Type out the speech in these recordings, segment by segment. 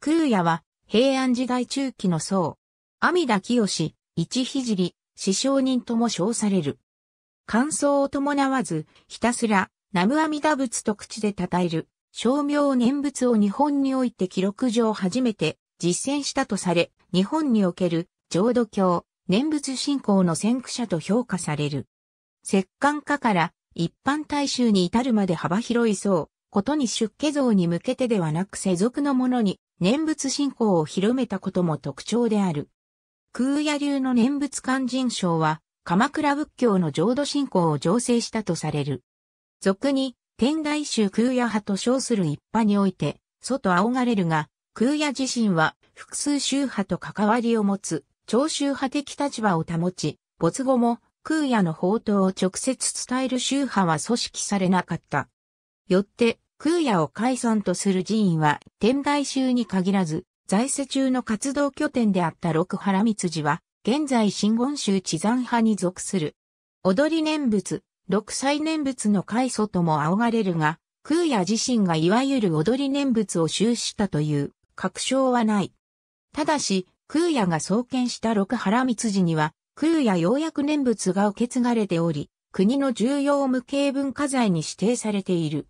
空也は、平安時代中期の僧。阿弥陀清、一聖、師匠人とも称される。感想を伴わず、ひたすら、南無阿弥陀仏と口で称える、称名念仏を日本において記録上初めて実践したとされ、日本における浄土教、念仏信仰の先駆者と評価される。摂関家から一般大衆に至るまで幅広い層、ことに出家像に向けてではなく世俗のものに念仏信仰を広めたことも特徴である。空也流の念仏肝人章は、鎌倉仏教の浄土信仰を醸成したとされる。俗に、天台宗空也派と称する一派において、外仰がれるが、空也自身は複数宗派と関わりを持つ、長宗派的立場を保ち、没後も空也の宝刀を直接伝える宗派は組織されなかった。よって、空也を解散とする寺院は、天台宗に限らず、在世中の活動拠点であった六原蜜寺は、現在新言宗地山派に属する。踊り念仏、六歳念仏の開祖とも仰がれるが、空也自身がいわゆる踊り念仏を修したという確証はない。ただし、空也が創建した六原蜜寺には、空也ようやく念仏が受け継がれており、国の重要無形文化財に指定されている。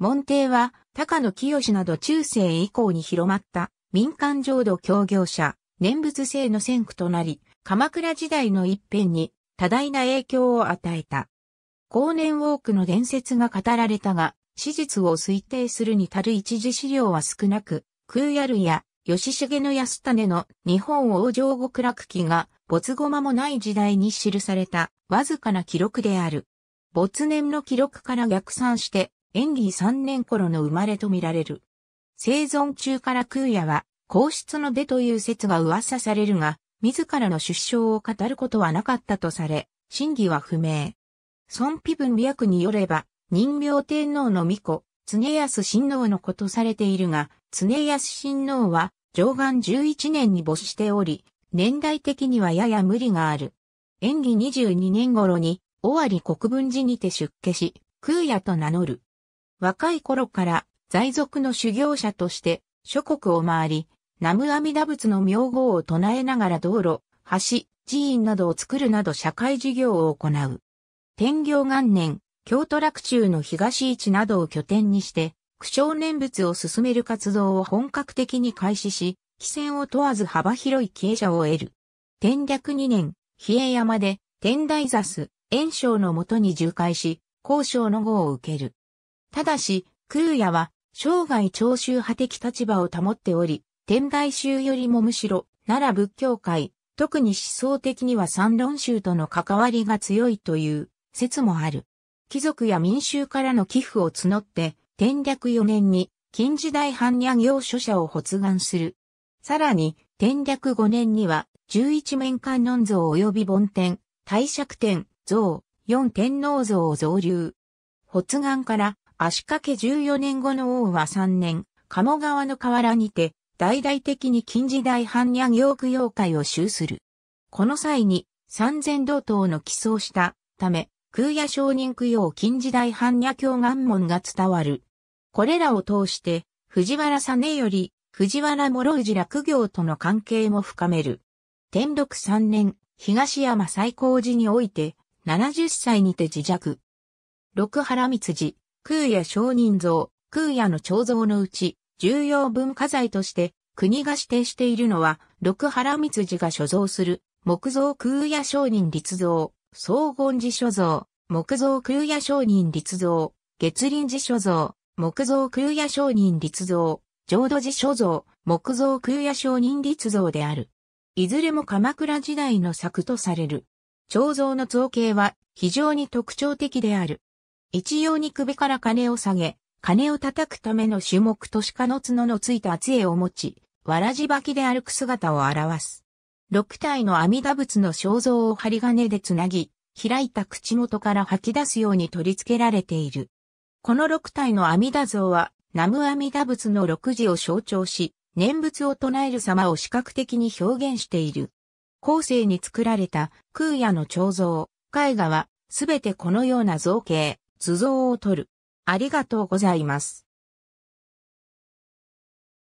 門弟は、高野清など中世以降に広まった民間浄土協業者、念仏制の先駆となり、鎌倉時代の一辺に多大な影響を与えた。後年多くの伝説が語られたが、史実を推定するに足る一時資料は少なく、空やるや吉重の安種の日本王城極楽記が没後間もない時代に記されたわずかな記録である。没年の記録から逆算して演技3年頃の生まれとみられる。生存中から空也は皇室の出という説が噂されるが、自らの出生を語ることはなかったとされ、真偽は不明。孫妃文脈によれば、人形天皇の巫女、常安親王のことされているが、常安親王は、上岸11年に没しており、年代的にはやや無理がある。演技22年頃に、尾張国分寺にて出家し、空也と名乗る。若い頃から在族の修行者として諸国を回り、南無阿弥陀仏の名号を唱えながら道路、橋、寺院などを作るなど社会事業を行う。天行元年、京都洛中の東市などを拠点にして、苦笑念仏を進める活動を本格的に開始し、帰制を問わず幅広い経営者を得る。天略二年、比叡山で天台座す、炎章のもとに巡回し、交渉の号を受ける。ただし、空也は、生涯長州派的立場を保っており、天台宗よりもむしろ、奈良仏教界、特に思想的には三論宗との関わりが強いという説もある。貴族や民衆からの寄付を募って、天略4年に近時代般若行書者を発願する。さらに、天略5年には、十一面観音像及び梵天、大釈天、像、四天皇像を増流。発願から足掛け14年後の王は3年、鴨川の河原にて、大々的に近時代般若行区養会を修する。この際に、三千道等の寄贈したため、空野商人供養近時代般若教願門が伝わる。これらを通して、藤原実より、藤原諸氏落行との関係も深める。天禄3年、東山最高寺において、70歳にて自弱。六原光寺、空也商人像、空也の彫像のうち、重要文化財として、国が指定しているのは、六原光寺が所蔵する、木造空也商人立像、総言寺所蔵、木造空也商人立像、月輪寺所蔵、木造空也商人立像、浄土寺所蔵、木造空也商人立像である。いずれも鎌倉時代の作とされる。彫像の造形は非常に特徴的である。一様に首から金を下げ、金を叩くための種目と鹿の角のついた厚絵を持ち、わらじ履きで歩く姿を表す。六体の阿弥陀仏の肖像を針金でつなぎ、開いた口元から吐き出すように取り付けられている。この六体の阿弥陀像は、南無阿弥陀仏の六字を象徴し、念仏を唱える様を視覚的に表現している。後世に作られた空也の彫像、絵画は、すべてこのような造形、図像を撮る。ありがとうございます。